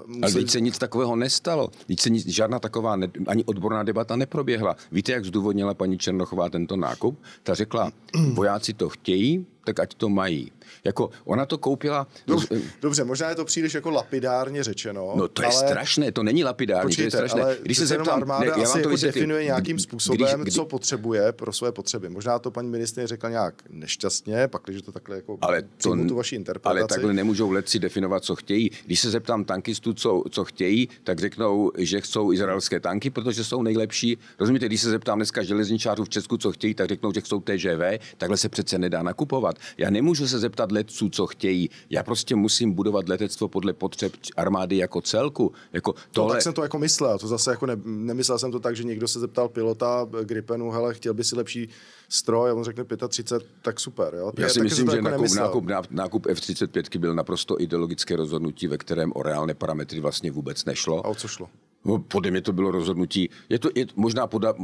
Uh, Ale teď se nic takového nestalo. Teď se nic, žádná taková, ne, ani odborná debata neproběhla. Víte, jak zdůvodnila paní Černochová tento nákup? Ta řekla, vojáci to chtějí, tak ať to mají. Jako ona to koupila... Dobře, no, eh, dobře, možná je to příliš jako lapidárně řečeno. No to je ale... strašné, to není lapidární, Počkejte, to je strašné. Ale když se zeptám... Armáda ne, já asi to jako definuje nějakým způsobem, když, kdy... co potřebuje pro své potřeby. Možná to paní ministrině řekla nějak nešťastně, pak když to takhle jako ale to, tu vaši interpretaci. Ale takhle nemůžou letci definovat, co chtějí. Když se zeptám tankistů, co, co chtějí, tak řeknou, že chcou izraelské tanky, protože jsou nejlepší. Rozumíte, když se zeptám dneska železničářů v Česku, co chtějí, tak řeknou, že chcou TGV, Takhle se přece nedá nakupovat. Já nemůžu se zeptat letců, co chtějí. Já prostě musím budovat letectvo podle potřeb armády jako celku. Jako no, tohle... No, tak jsem to jako myslel, to zase jako ne, nemyslel jsem to tak, že někdo se zeptal pilota Gripenu, hele, chtěl by si lepší stroj a on řekne 35, tak super. Jo? Já si myslím, že jako nákup, nákup, nákup F-35 byl naprosto ideologické rozhodnutí, ve kterém o reálné parametry vlastně vůbec nešlo. A o co šlo? No, podle mě to bylo rozhodnutí. Je to, je, možná, poda,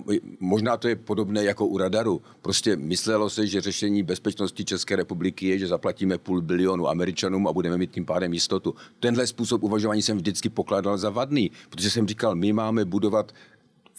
možná to je podobné jako u radaru. Prostě myslelo se, že řešení bezpečnosti České republiky je, že zaplatíme půl bilionu Američanům a budeme mít tím pádem jistotu. Tenhle způsob uvažování jsem vždycky pokládal za vadný, protože jsem říkal, my máme budovat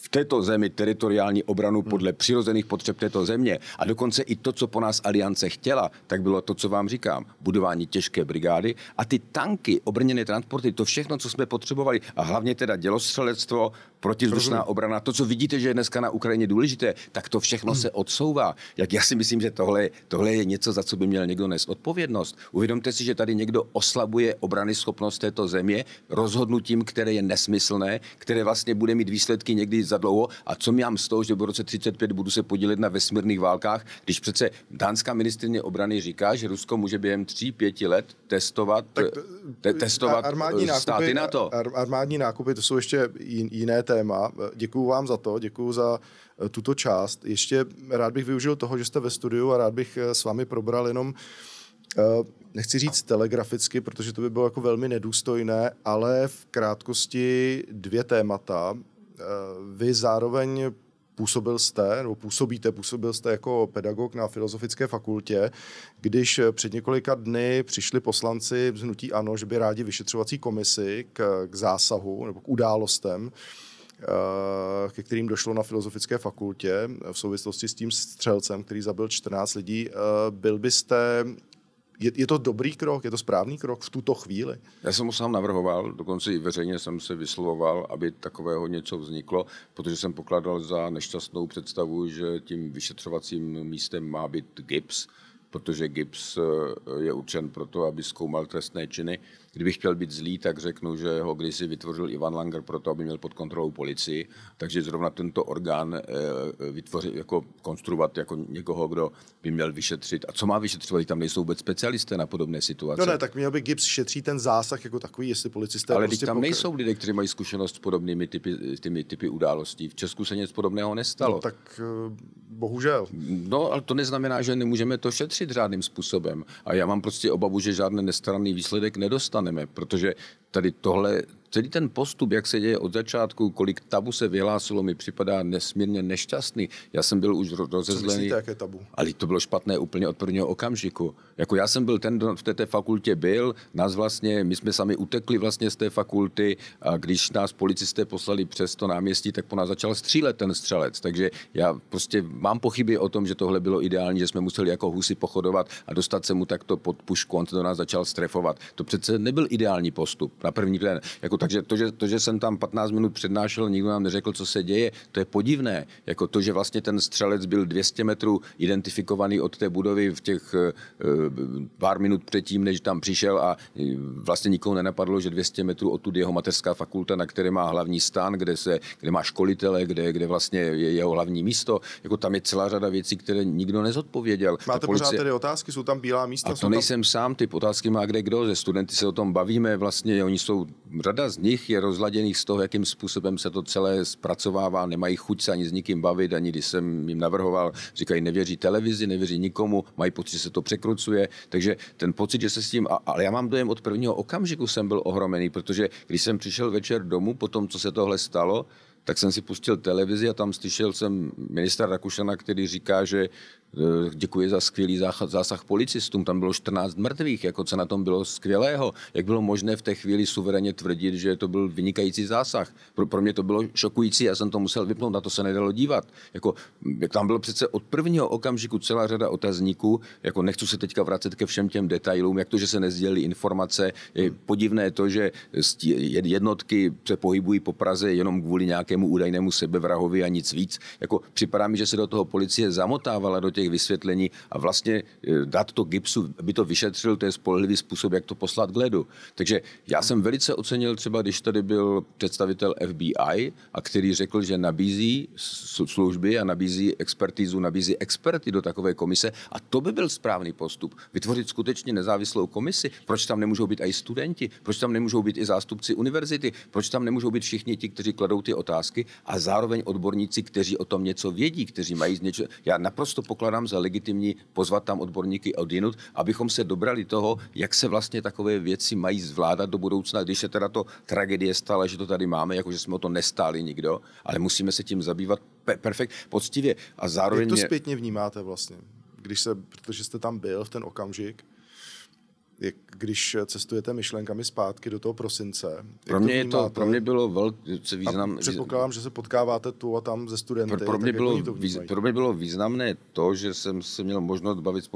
v této zemi teritoriální obranu hmm. podle přirozených potřeb této země a dokonce i to, co po nás aliance chtěla, tak bylo to, co vám říkám, budování těžké brigády a ty tanky, obrněné transporty, to všechno, co jsme potřebovali a hlavně teda dělostřelectvo, protizdušná obrana, to, co vidíte, že je dneska na Ukrajině důležité, tak to všechno hmm. se odsouvá. Jak já si myslím, že tohle, tohle je něco, za co by měl někdo nést odpovědnost. Uvědomte si, že tady někdo oslabuje obrany schopnost této země rozhodnutím, které je nesmyslné, které vlastně bude mít výsledky někdy za dlouho. A co mám z toho, že v roce 35 budu se podílet na vesmírných válkách, když přece dánská ministrině obrany říká, že Rusko může během 3-5 let testovat, eh, te, testovat armádní eh, nákupy, na to. Armádní nákupy, to jsou ještě jiné téma. Eh, děkuju vám za to, děkuju za tuto část. Ještě rád bych využil toho, že jste ve studiu a rád bych s vámi probral jenom nechci říct telegraficky, protože to by bylo jako velmi nedůstojné, ale v krátkosti dvě témata. Eh, vy zároveň působil jste, nebo působíte, působil jste jako pedagog na Filozofické fakultě, když eh, před několika dny přišli poslanci z Hnutí Ano, že by rádi vyšetřovací komisi k, k zásahu nebo k událostem, eh, ke kterým došlo na Filozofické fakultě v souvislosti s tím střelcem, který zabil 14 lidí. Byl byste je, je to dobrý krok, je to správný krok v tuto chvíli? Já jsem ho sám navrhoval, dokonce i veřejně jsem se vyslovoval, aby takového něco vzniklo, protože jsem pokládal za nešťastnou představu, že tím vyšetřovacím místem má být GIPS, protože GIPS eh, je určen pro to, aby zkoumal trestné činy. Kdybych chtěl být zlý, tak řeknu, že ho kdysi vytvořil Ivan Langer proto, aby měl pod kontrolou policii, takže zrovna tento orgán eh, vytvořit, jako konstruovat jako někoho, kdo by měl vyšetřit. A co má vyšetřovat, tam nejsou vůbec specialisté na podobné situace. No ne, tak měl by GIPS šetří ten zásah jako takový, jestli policisté. Ale prostě tam pokr- nejsou lidé, kteří mají zkušenost s podobnými typy, typy událostí. V Česku se nic podobného nestalo. No, tak eh, Bohužel. No, ale to neznamená, že nemůžeme to šetřit řádným způsobem. A já mám prostě obavu, že žádný nestranný výsledek nedostaneme, protože tady tohle, celý ten postup, jak se děje od začátku, kolik tabu se vyhlásilo, mi připadá nesmírně nešťastný. Já jsem byl už rozezlený. Co myslíte, tabu? Ale to bylo špatné úplně od prvního okamžiku. Jako já jsem byl ten, kdo v té, fakultě byl, nás vlastně, my jsme sami utekli vlastně z té fakulty a když nás policisté poslali přes to náměstí, tak po nás začal střílet ten střelec. Takže já prostě mám pochyby o tom, že tohle bylo ideální, že jsme museli jako husy pochodovat a dostat se mu takto pod pušku, on se do nás začal strefovat. To přece nebyl ideální postup na první den. Jako, takže to že, to, že jsem tam 15 minut přednášel, nikdo nám neřekl, co se děje, to je podivné. Jako to, že vlastně ten střelec byl 200 metrů identifikovaný od té budovy v těch eh, eh, pár minut předtím, než tam přišel a eh, vlastně nikomu nenapadlo, že 200 metrů odtud jeho mateřská fakulta, na které má hlavní stán, kde, se, kde má školitele, kde, kde vlastně je jeho hlavní místo. Jako tam je celá řada věcí, které nikdo nezodpověděl. Máte Ta policie... pořád tedy otázky, jsou tam bílá místa? A to tam... nejsem sám, ty otázky má kde kdo, ze studenty se o tom bavíme, vlastně Oni jsou, řada z nich je rozladěných z toho, jakým způsobem se to celé zpracovává, nemají chuť se ani s nikým bavit, ani když jsem jim navrhoval, říkají, nevěří televizi, nevěří nikomu, mají pocit, že se to překrucuje, takže ten pocit, že se s tím, ale já mám dojem, od prvního okamžiku jsem byl ohromený, protože když jsem přišel večer domů po tom, co se tohle stalo, tak jsem si pustil televizi a tam slyšel jsem ministra Rakušana, který říká, že Eh, děkuji za skvělý zásah, policistům. Tam bylo 14 mrtvých, jako co na tom bylo skvělého. Jak bylo možné v té chvíli suverénně tvrdit, že to byl vynikající zásah? Pro, pro mě to bylo šokující, já jsem to musel vypnout, na to se nedalo dívat. Jako, tam bylo přece od prvního okamžiku celá řada otazníků. Jako nechci se teďka vracet ke všem těm detailům, jak to, že se nezdělili informace. Je hmm. podivné to, že jednotky se pohybují po Praze jenom kvůli nějakému údajnému sebevrahovi a nic víc. Jako, připadá mi, že se do toho policie zamotávala do těch těch vysvětlení a vlastně eh, dát to gipsu, by to vyšetřil, to je spolehlivý způsob, jak to poslat k ledu. Takže já jsem velice ocenil třeba, když tady byl představitel FBI, a který řekl, že nabízí služby a nabízí expertizu, nabízí experty do takové komise a to by byl správný postup. Vytvořit skutečně nezávislou komisi. Proč tam nemůžou být i studenti? Proč tam nemůžou být i zástupci univerzity? Proč tam nemůžou být všichni ti, kteří kladou ty otázky a zároveň odborníci, kteří o tom něco vědí, kteří mají něco. Já naprosto pokládám pokládám za legitimní pozvat tam odborníky od jinut, abychom se dobrali toho, jak se vlastně takové věci mají zvládat do budoucna, když se teda to tragedie stala, že to tady máme, jakože jsme o to nestáli nikdo, ale musíme se tím zabývat pe- perfekt, poctivě. A zároveň... Jak to zpětně vnímáte vlastně? Když se, protože jste tam byl v ten okamžik, jak když cestujete myšlenkami zpátky do toho prosince. Pro mě, je to, pro mě bylo velký význam... A předpokládám, že se potkáváte tu a tam ze studenty. Pro, pro, mě, bylo, to pro mě bylo významné to, že jsem se měl možnost bavit s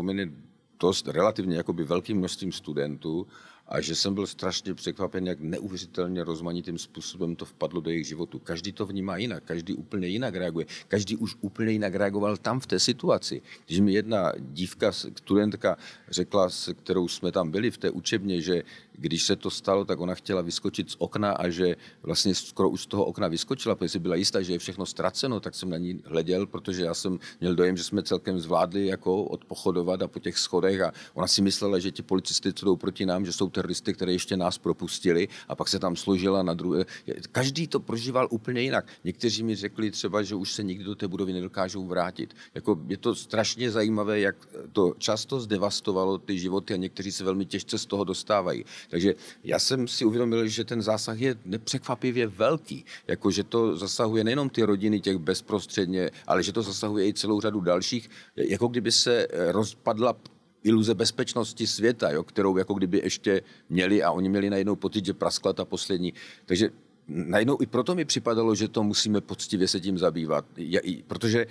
dost relativně jakoby velkým množstvím studentů a že jsem byl strašně překvapen, jak neuvěřitelně rozmanitým způsobem to vpadlo do jejich životu. Každý to vnímá jinak, každý úplně jinak reaguje, každý už úplně jinak reagoval tam v té situaci. Když mi jedna dívka, studentka řekla, s kterou jsme tam byli v té učebně, že když se to stalo, tak ona chtěla vyskočit z okna a že vlastně skoro už z toho okna vyskočila, protože si byla jistá, že je všechno ztraceno, tak jsem na ní hleděl, protože já jsem měl dojem, že jsme celkem zvládli jako odpochodovat a po těch schodech a ona si myslela, že ti policisty, co jdou proti nám, že jsou teroristy, které ještě nás propustili a pak se tam složila na druhé. Každý to prožíval úplně jinak. Někteří mi řekli třeba, že už se nikdy do té budovy nedokážou vrátit. Jako je to strašně zajímavé, jak to často zdevastovalo ty životy a někteří se velmi těžce z toho dostávají. Takže já jsem si uvědomil, že ten zásah je nepřekvapivě velký, jako že to zasahuje nejenom ty rodiny těch bezprostředně, ale že to zasahuje i celou řadu dalších, jako kdyby se eh, rozpadla iluze bezpečnosti světa, jo, kterou jako kdyby ještě měli a oni měli najednou pocit, že praskla ta poslední. Takže najednou i proto mi připadalo, že to musíme poctivě se tím zabývat, já, i, protože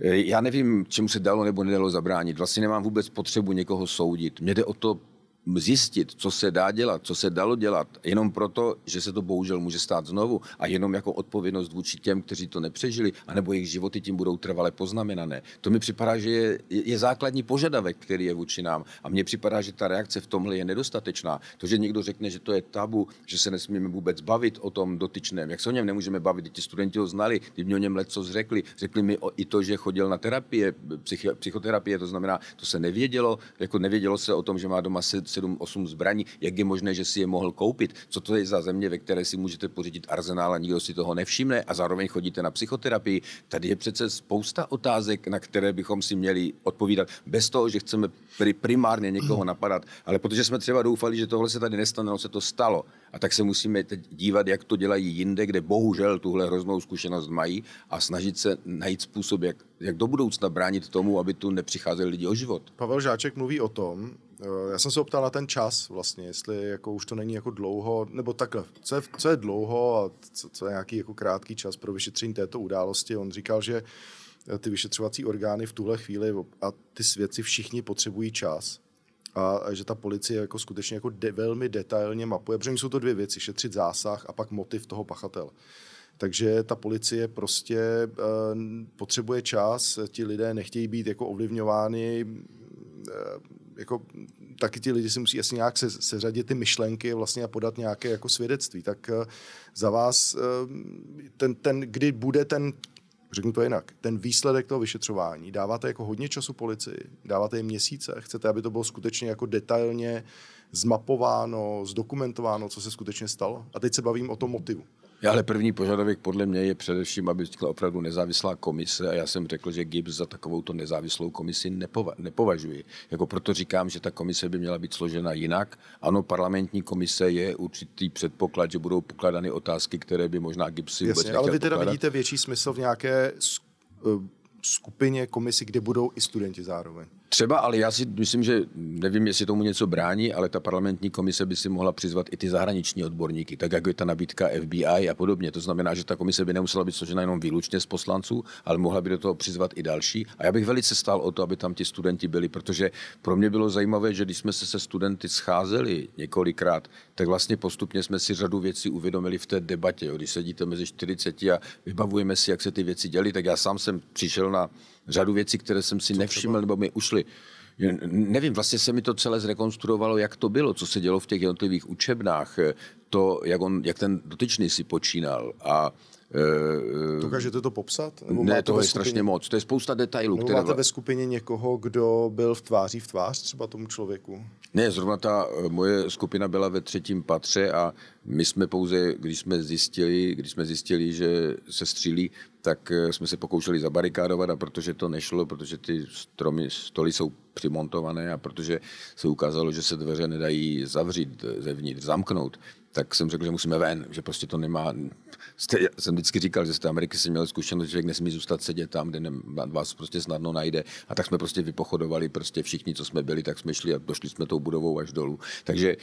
eh, já nevím, čemu se dalo nebo nedalo zabránit. Vlastně nemám vůbec potřebu někoho soudit. Mně jde o to zjistit, co se dá dělat, co se dalo dělat, jenom proto, že se to bohužel může stát znovu a jenom jako odpovědnost vůči těm, kteří to nepřežili, anebo jejich životy tím budou trvale poznamenané. To mi připadá, že je, je základní požadavek, který je vůči nám. A mně připadá, že ta reakce v tomhle je nedostatečná. To, že někdo řekne, že to je tabu, že se nesmíme vůbec bavit o tom dotyčném, jak se o něm nemůžeme bavit, ti studenti ho znali, ty mě o něm leco řekli, řekli mi o, i to, že chodil na terapie, psychoterapie, to znamená, to se nevědělo, jako nevědělo se o tom, že má doma se, 7-8 zbraní, jak je možné, že si je mohl koupit? Co to je za země, ve které si můžete pořídit arzenál a nikdo si toho nevšimne a zároveň chodíte na psychoterapii? Tady je přece spousta otázek, na které bychom si měli odpovídat bez toho, že chceme primárně někoho napadat, ale protože jsme třeba doufali, že tohle se tady nestane, no se to stalo. A tak se musíme teď dívat, jak to dělají jinde, kde bohužel tuhle hroznou zkušenost mají a snažit se najít způsob, jak, jak do budoucna bránit tomu, aby tu nepřicházeli lidi o život. Pavel Žáček mluví o tom, Eh, já jsem se optal na ten čas vlastně, jestli jako už to není jako dlouho, nebo takhle, co je, co je dlouho a co, co je nějaký jako krátký čas pro vyšetření této události. On říkal, že eh, ty vyšetřovací orgány v tuhle chvíli a ty svědci všichni potřebují čas a, a že ta policie jako skutečně jako de, velmi detailně mapuje, protože jsou to dvě věci, šetřit zásah a pak motiv toho pachatele. Takže ta policie prostě e, potřebuje čas, ti lidé nechtějí být jako ovlivňováni e, jako, taky ti lidi si musí jasně nějak se, seřadit ty myšlenky vlastně a podat nějaké jako svědectví. Tak eh, za vás, eh, ten, ten, kdy bude ten řeknu to jinak, ten výsledek toho vyšetřování dáváte jako hodně času policii, dáváte jim měsíce, chcete, aby to bylo skutečně jako detailně zmapováno, zdokumentováno, co se skutečně stalo. A teď se bavím o tom motivu. Ale první požadavek podle mě je především, aby vznikla opravdu nezávislá komise a já jsem řekl, že Gibbs za takovou to nezávislou komisi nepova- nepovažuji. Jako proto říkám, že ta komise by měla být složena jinak. Ano, parlamentní komise je určitý předpoklad, že budou pokladany otázky, které by možná Gibbs si vůbec Jasně, ale vy teda pokladat. vidíte větší smysl v nějaké eh, skupině komisí, kde budou i studenti zároveň. Třeba, ale já si myslím, že nevím, jestli tomu něco brání, ale ta parlamentní komise by si mohla přizvat i ty zahraniční odborníky, tak jako je ta nabídka FBI a podobně. To znamená, že ta komise by nemusela být složena jenom výlučně z poslanců, ale mohla by do toho přizvat i další. A já bych velice stál o to, aby tam ti studenti byli, protože pro mě bylo zajímavé, že když jsme se se studenty scházeli několikrát, tak vlastně postupně jsme si řadu věcí uvědomili v té debatě. Jo. Když sedíte mezi 40 a vybavujeme si, jak se ty věci děly, tak já sám jsem přišel na řadu věcí, které jsem si co nevšiml třeba? nebo mi ušly. Nevím, vlastně se mi to celé zrekonstruovalo, jak to bylo, co se dělo v těch jednotlivých učebnách, to, jak, on, jak ten dotyčný si počínal. A Dokážete eh, to popsat? Nebo ne, to je skupině... strašně moc. To je spousta detailů. Nebo které... máte ve skupině někoho, kdo byl v tváří v tvář třeba tomu člověku? Ne, zrovna ta eh, moje skupina byla ve třetím patře a my jsme pouze, když jsme zjistili, když jsme zjistili že se střílí, tak eh, jsme se pokoušeli zabarikádovat a protože to nešlo, protože ty stromy, stoly jsou přimontované a protože se ukázalo, že se dveře nedají zavřít zevnitř, zamknout, tak jsem řekl, že musíme ven, že prostě to nemá, jste, já jsem vždycky říkal, že z té Ameriky jsem měl zkušenost, že člověk nesmí zůstat sedět tam, kde ne, vás prostě snadno najde. A tak jsme prostě vypochodovali, prostě všichni, co jsme byli, tak jsme šli a došli jsme tou budovou až dolů. Takže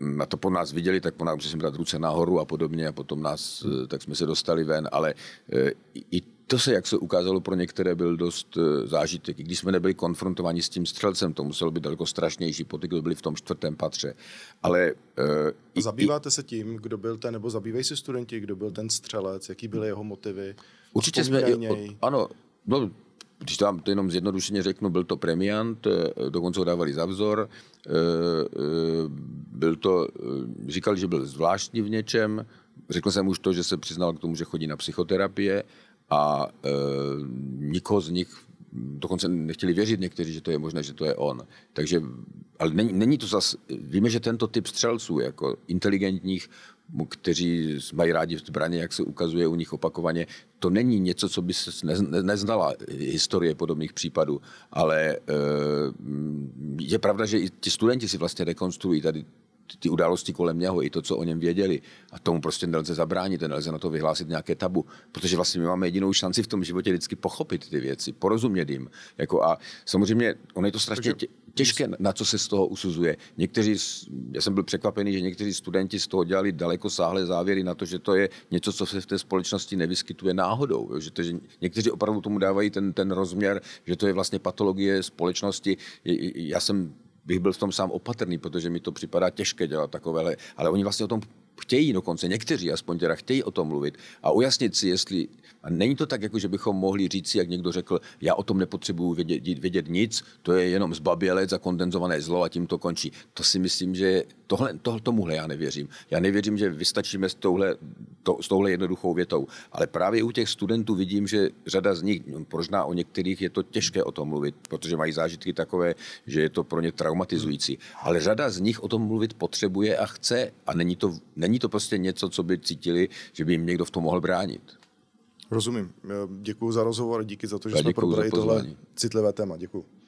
na eh, to po nás viděli, tak po nás museli jsme dát ruce nahoru a podobně a potom nás, eh, tak jsme se dostali ven, ale eh, i to se, jak se ukázalo, pro některé byl dost eh, zážitek. Když jsme nebyli konfrontováni s tím střelcem, to muselo být daleko strašnější, po kdo byli v tom čtvrtém patře. Ale, uh, Zabýváte i, se tím, kdo byl ten, nebo zabývají se studenti, kdo byl ten střelec, jaký byly jeho motivy? Určitě jsme, o, ano, no, když to vám to jenom zjednodušeně řeknu, byl to premiant, eh, dokonce ho dávali za vzor, byl to, říkal, že byl zvláštní v něčem, řekl jsem už to, že se přiznal k tomu, že chodí na psychoterapie a e, nikoho z nich dokonce nechtěli věřit někteří, že to je možné, že to je on. Takže, ale není, není to zas, víme, že tento typ střelců, jako inteligentních, kteří mají rádi zbraně, jak se ukazuje u nich opakovaně, to není něco, co by se neznala historie podobných případů, ale e, je pravda, že i ti studenti si vlastně rekonstruují tady ty události kolem něho, i to, co o něm věděli. A tomu prostě nelze zabránit, nelze na to vyhlásit nějaké tabu, protože vlastně my máme jedinou šanci v tom životě vždycky pochopit ty věci, porozumět jim. Jako a samozřejmě, ono je to strašně tě, těžké, na co se z toho usuzuje. Někteří, já jsem byl překvapený, že někteří studenti z toho dělali daleko sáhlé závěry na to, že to je něco, co se v té společnosti nevyskytuje náhodou. Že, to, že někteří opravdu tomu dávají ten, ten rozměr, že to je vlastně patologie společnosti. Já jsem bych byl v tom sám opatrný, protože mi to připadá těžké dělat takovéhle, ale oni vlastně o tom chtějí dokonce, někteří aspoň teda chtějí o tom mluvit a ujasnit si, jestli a není to tak, jako že bychom mohli říct, jak někdo řekl, já o tom nepotřebuju vědět, vědět nic, to je jenom zbabělec a kondenzované zlo a tím to končí. To si myslím, že tohle, to, tomuhle já nevěřím. Já nevěřím, že vystačíme s touhle, to, s touhle jednoduchou větou. Ale právě u těch studentů vidím, že řada z nich, možná no, o některých je to těžké o tom mluvit, protože mají zážitky takové, že je to pro ně traumatizující. Ale řada z nich o tom mluvit potřebuje a chce a není to, není to prostě něco, co by cítili, že by jim někdo v tom mohl bránit. Rozumím. Děkuji za rozhovor a díky za to, že jsme probrali tohle citlivé téma. Děkuji.